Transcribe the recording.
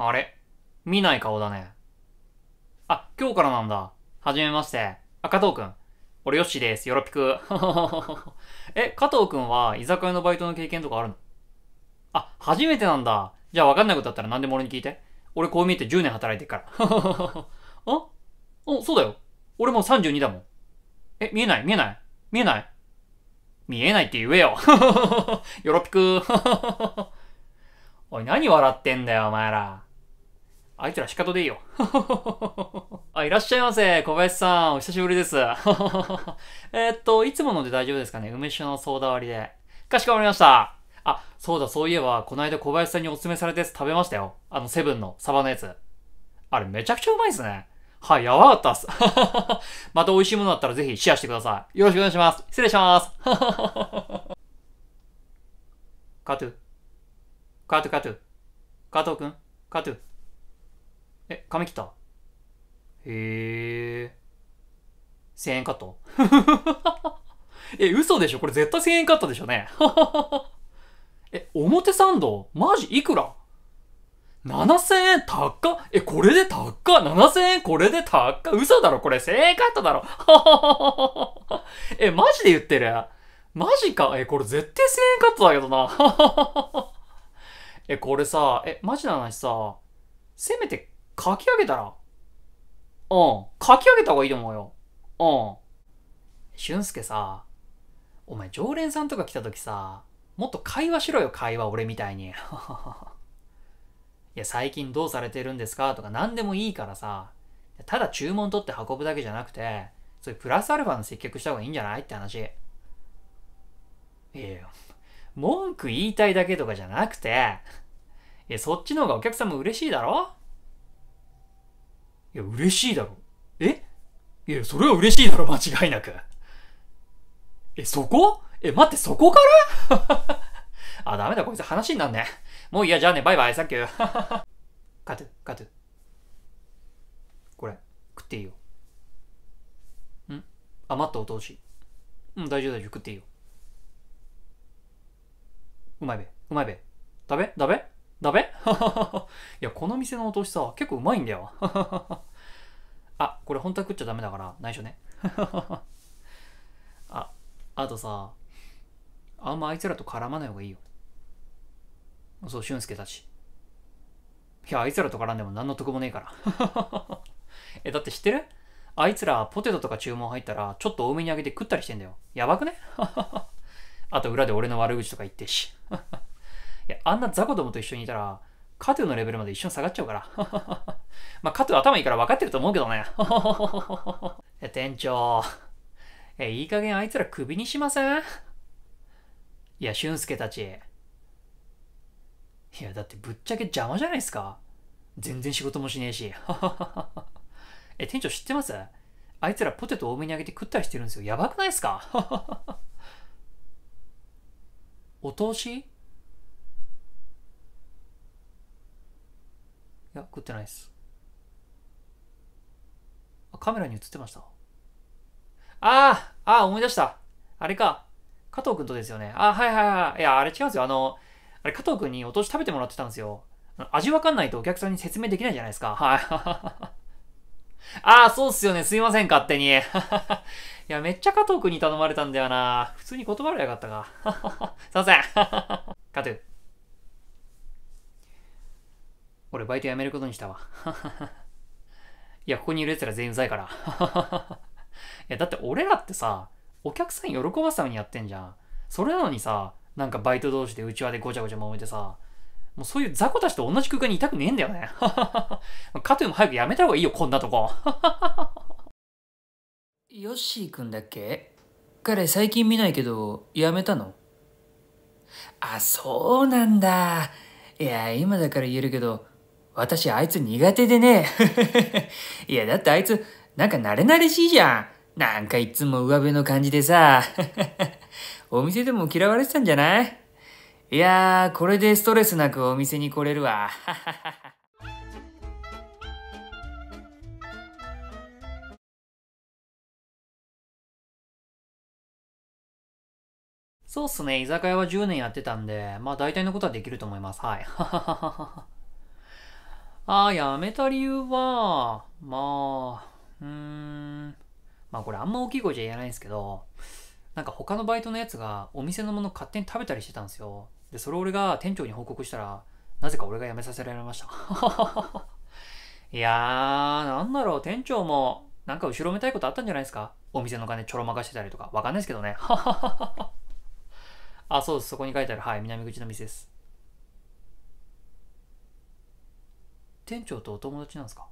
あれ見ない顔だね。あ、今日からなんだ。はじめまして。あ、加藤くん。俺ヨッシーです。よろぴく。え、加藤くんは居酒屋のバイトの経験とかあるのあ、初めてなんだ。じゃあ分かんないことあったら何でも俺に聞いて。俺こう見えて10年働いてるから。あお、そうだよ。俺もう32だもん。え、見えない見えない見えない見えないって言えよ。よろぴく。おい、何笑ってんだよ、お前ら。あいつら仕方でいいよ。あ、いらっしゃいませ。小林さん、お久しぶりです。えっと、いつもので大丈夫ですかね梅酒のソーダ割りで。かしこまりました。あ、そうだ、そういえば、この間小林さんにおすすめされて食べましたよ。あの、セブンのサバのやつ。あれ、めちゃくちゃうまいっすね。はい、やばかったっす。また美味しいものだったらぜひシェアしてください。よろしくお願いします。失礼します。カトゥ。カトゥカトゥ。加藤くんカトゥ。え、髪切ったへえ。1000円カット え、嘘でしょこれ絶対1000円カットでしょね え、表参道マジいくら ?7000 円高っえ、これで高っ ?7000 円これで高っ嘘だろこれ1000円カットだろ え、マジで言ってるマジかえ、これ絶対1000円カットだけどな。え、これさ、え、マジな話さ、せめて書き上げたら、うん、書き上げた方がいいと思うよ。うん。俊介さ、お前常連さんとか来た時さ、もっと会話しろよ、会話、俺みたいに。いや、最近どうされてるんですかとか何でもいいからさ、ただ注文取って運ぶだけじゃなくて、そういうプラスアルファの接客した方がいいんじゃないって話。いや文句言いたいだけとかじゃなくて、いや、そっちの方がお客さんも嬉しいだろいや、嬉しいだろ。えいや、それは嬉しいだろ、間違いなく。え、そこえ、待って、そこから あ、ダメだ、こいつ話になんね。もういいや、じゃあね、バイバイ、サンキュー。カトゥ、カトゥ。これ、食っていいよ。ん余ったお通し。うん、大丈夫、大丈夫、食っていいよ。うまいべ、うまいべ。食べ食べダメ いや、この店のお通しさ、結構うまいんだよ。あ、これ本当は食っちゃダメだから、内緒ね。あ、あとさ、あんまあいつらと絡まない方がいいよ。そう、俊介たち。いや、あいつらと絡んでも何の得もねえから。え、だって知ってるあいつらポテトとか注文入ったら、ちょっと多めにあげて食ったりしてんだよ。やばくねあと裏で俺の悪口とか言ってし。いや、あんなザコどもと一緒にいたら、カトゥーのレベルまで一緒に下がっちゃうから。まあ、カトゥー頭いいから分かってると思うけどね。店長。え、いい加減あいつらクビにしませんいや、俊介たち。いや、だってぶっちゃけ邪魔じゃないですか。全然仕事もしねえし。え、店長知ってますあいつらポテト多めにあげて食ったりしてるんですよ。やばくないですかお通しや、食ってないっす。あ、カメラに映ってましたああ、ああ、思い出した。あれか。加藤くんとですよね。あ、はいはいはい。いや、あれ違うんですよ。あの、あれ加藤くんにお年食べてもらってたんですよ。味わかんないとお客さんに説明できないじゃないですか。はい。ああ、そうっすよね。すいません、勝手に。いや、めっちゃ加藤くんに頼まれたんだよな。普通に断ればよかったか。すいません。加藤。俺バイト辞めることにしたわ。いや、ここにいる奴ら全員うざいから。いや、だって俺らってさ、お客さん喜ばすためにやってんじゃん。それなのにさ、なんかバイト同士でうちわでごちゃごちゃ揉めてさ、もうそういう雑魚たちと同じ空間にいたくねえんだよね。かというも早くやめた方がいいよ、こんなとこ。ヨッシーくんだっけ彼最近見ないけど、やめたのあ、そうなんだ。いや、今だから言えるけど、私あいつ苦手でね。いや、だってあいつ、なんか慣れ慣れしいじゃん。なんかいつも上辺の感じでさ。お店でも嫌われてたんじゃないいやー、これでストレスなくお店に来れるわ。そうっすね。居酒屋は10年やってたんで、まあ大体のことはできると思います。はい。ああ、やめた理由は、まあ、うーん。まあこれあんま大きい声じゃ言えないんですけど、なんか他のバイトのやつがお店のもの勝手に食べたりしてたんですよ。で、それ俺が店長に報告したら、なぜか俺が辞めさせられました。いやー、なんだろう、店長も、なんか後ろめたいことあったんじゃないですかお店の金ちょろまかしてたりとか。わかんないですけどね。あ、そうです。そこに書いてある。はい。南口の店です。店長とお友達なんですか